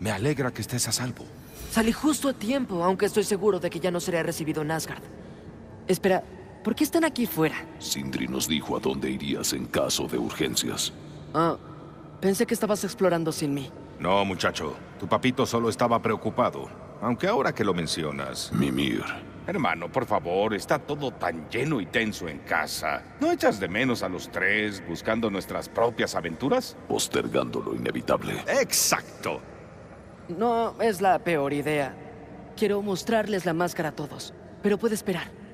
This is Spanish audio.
Me alegra que estés a salvo. Salí justo a tiempo, aunque estoy seguro de que ya no seré recibido en Asgard. Espera, ¿por qué están aquí fuera? Sindri nos dijo a dónde irías en caso de urgencias. Ah, pensé que estabas explorando sin mí. No, muchacho. Tu papito solo estaba preocupado. Aunque ahora que lo mencionas... Mimir. Hermano, por favor, está todo tan lleno y tenso en casa. ¿No echas de menos a los tres buscando nuestras propias aventuras? Postergando lo inevitable. ¡Exacto! No es la peor idea. Quiero mostrarles la máscara a todos, pero puede esperar.